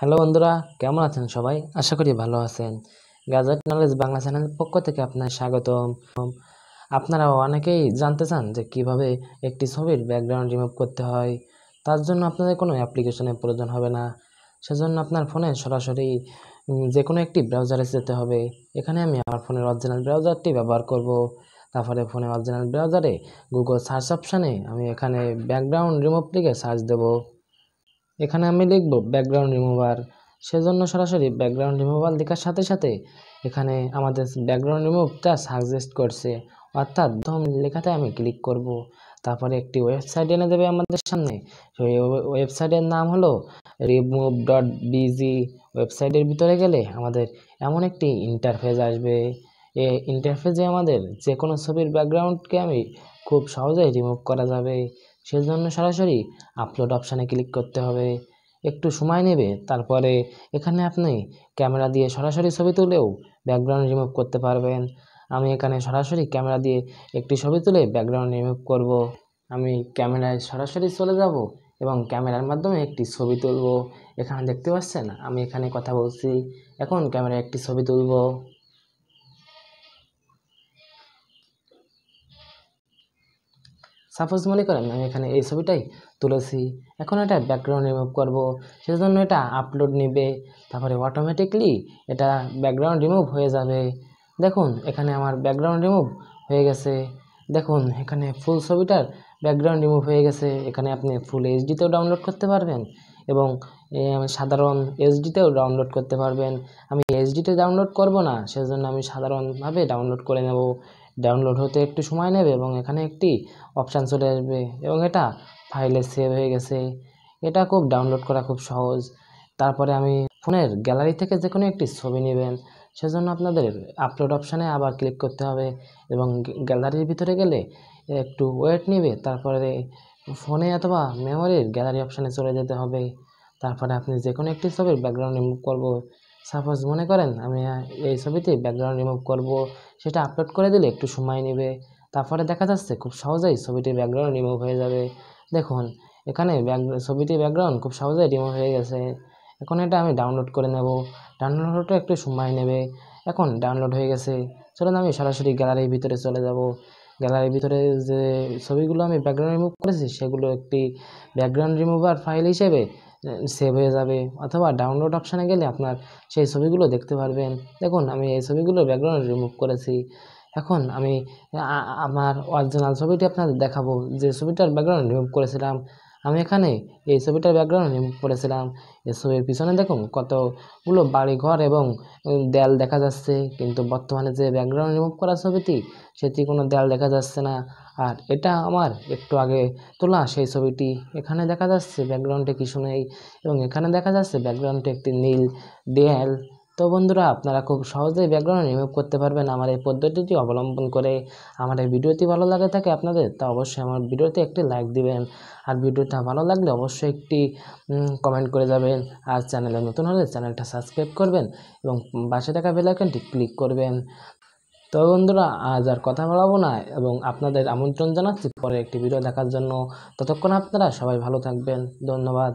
Hello বন্ধুরা কেমন আছেন সবাই আশা করি ভালো আছেন গ্যাজেট নলেজ বাংলা চ্যানেলের পক্ষ থেকে আপনার স্বাগতম আপনারা অনেকেই জানতে চান যে কিভাবে একটি ছবির ব্যাকগ্রাউন্ড রিমুভ করতে হয় তার জন্য আপনাদের কোনো অ্যাপ্লিকেশনের প্রয়োজন হবে না সেজন্য আপনার ফোনে সরাসরি যে কোনো একটি ব্রাউজারে যেতে হবে এখানে আমি আমার ফোনের অরিজিনাল ব্রাউজারটি ব্যবহার করব তারপরে ফোনে অরিজিনাল ব্রাউজারে গুগল সার্চ অপশানে আমি এখানে ব্যাকগ্রাউন্ড রিমুভ লিখে সার্চ দেবো এখানে আমি লিখব ব্যাকগ্রাউন্ড রিমুভার সেজন্য সরাসরি ব্যাকগ্রাউন্ড রিমুভাল লেখার সাথে সাথে এখানে আমাদের ব্যাকগ্রাউন্ড রিমুভটা সাজেস্ট করছে অর্থাৎ ধম লেখাতে আমি ক্লিক করব তারপরে একটি ওয়েবসাইট এনে দেবে আমাদের সামনে সেই ওয়েবসাইটের নাম হলো রিমুভ ডট বিজি ওয়েবসাইটের ভিতরে গেলে আমাদের এমন একটি ইন্টারফেস আসবে এ ইন্টারফেসে আমাদের যে কোনো ছবির ব্যাকগ্রাউন্ডকে আমি খুব সহজেই রিমুভ করা যাবে সেই জন্য সরাসরি আপলোড অপশানে ক্লিক করতে হবে একটু সময় নেবে তারপরে এখানে আপনি ক্যামেরা দিয়ে সরাসরি ছবি তুলেও ব্যাকগ্রাউন্ড রিমুভ করতে পারবেন আমি এখানে সরাসরি ক্যামেরা দিয়ে একটি ছবি তুলে ব্যাকগ্রাউন্ড রিমুভ করব। আমি ক্যামেরায় সরাসরি চলে যাব এবং ক্যামেরার মাধ্যমে একটি ছবি তুলব এখানে দেখতে পাচ্ছেন আমি এখানে কথা বলছি এখন ক্যামেরায় একটি ছবি তুলব সাপোজ মনে করেন আমি এখানে এই ছবিটাই তুলেছি এখন এটা ব্যাকগ্রাউন্ড রিমুভ করব সেজন্য এটা আপলোড নেবে তারপরে অটোমেটিকলি এটা ব্যাকগ্রাউন্ড রিমুভ হয়ে যাবে দেখুন এখানে আমার ব্যাকগ্রাউন্ড রিমুভ হয়ে গেছে দেখুন এখানে ফুল ছবিটার ব্যাকগ্রাউন্ড রিমুভ হয়ে গেছে এখানে আপনি ফুল এইচডিতেও ডাউনলোড করতে পারবেন এবং সাধারণ এইচডিতেও ডাউনলোড করতে পারবেন আমি এইচডিতে ডাউনলোড করব না সেজন্য আমি সাধারণভাবে ডাউনলোড করে নেব ডাউনলোড হতে একটু সময় নেবে এবং এখানে একটি অপশান চলে আসবে এবং এটা ফাইলে সেভ হয়ে গেছে এটা খুব ডাউনলোড করা খুব সহজ তারপরে আমি ফোনের গ্যালারি থেকে যে কোনো একটি ছবি নেবেন সেজন্য আপনাদের আপলোড অপশানে আবার ক্লিক করতে হবে এবং গ্যালারির ভিতরে গেলে একটু ওয়েট নেবে তারপরে ফোনে অথবা মেমোরির গ্যালারি অপশানে চলে যেতে হবে তারপরে আপনি যে কোনো একটি ছবির ব্যাকগ্রাউন্ড রিমুভ করবো সাপোজ মনে করেন আমি এই ছবিতে ব্যাকগ্রাউন্ড রিমুভ করব সেটা আপলোড করে দিলে একটু সময় নেবে তারপরে দেখা যাচ্ছে খুব সহজেই ছবিটির ব্যাকগ্রাউন্ড রিমুভ হয়ে যাবে দেখুন এখানে ছবিটির ব্যাকগ্রাউন্ড খুব সহজেই রিমুভ হয়ে গেছে এখন এটা আমি ডাউনলোড করে নেব ডাউনলোড হতে একটু সময় নেবে এখন ডাউনলোড হয়ে গেছে চলুন আমি সরাসরি গ্যালারির ভিতরে চলে যাব গ্যালারির ভিতরে যে ছবিগুলো আমি ব্যাকগ্রাউন্ড রিমুভ করেছি সেগুলো একটি ব্যাকগ্রাউন্ড রিমুভার ফাইল হিসেবে সেভ হয়ে যাবে অথবা ডাউনলোড অপশানে গেলে আপনার সেই ছবিগুলো দেখতে পারবেন দেখুন আমি এই ছবিগুলো ব্যাকগ্রাউন্ড রিমুভ করেছি এখন আমি আমার অরিজিনাল ছবিটি আপনাদের দেখাবো যে ছবিটার ব্যাকগ্রাউন্ড রিমুভ করেছিলাম আমি এখানে এই ছবিটার ব্যাকগ্রাউন্ড রিমুভ করেছিলাম এই ছবির পিছনে দেখুন কতগুলো বাড়ি ঘর এবং দেয়াল দেখা যাচ্ছে কিন্তু বর্তমানে যে ব্যাকগ্রাউন্ড রিমুভ করা ছবিটি সেটি কোনো দেয়াল দেখা যাচ্ছে না আর এটা আমার একটু আগে তোলা সেই ছবিটি এখানে দেখা যাচ্ছে ব্যাকগ্রাউন্ডে কিছু নেই এবং এখানে দেখা যাচ্ছে ব্যাকগ্রাউন্ডে একটি নীল দেয়াল তো বন্ধুরা আপনারা খুব সহজেই ব্যাকগ্রাউন্ড রিমুভ করতে পারবেন আমার এই পদ্ধতিটি অবলম্বন করে আমার এই ভিডিওটি ভালো লাগে থাকে আপনাদের তা অবশ্যই আমার ভিডিওতে একটি লাইক দিবেন আর ভিডিওটা ভালো লাগলে অবশ্যই একটি কমেন্ট করে যাবেন আর চ্যানেলে নতুন হলে চ্যানেলটা সাবস্ক্রাইব করবেন এবং পাশে থাকা বেলাইকনটি ক্লিক করবেন তো বন্ধুরা আজ আর কথা বলাবো না এবং আপনাদের আমন্ত্রণ জানাচ্ছি পরে একটি ভিডিও দেখার জন্য ততক্ষণ আপনারা সবাই ভালো থাকবেন ধন্যবাদ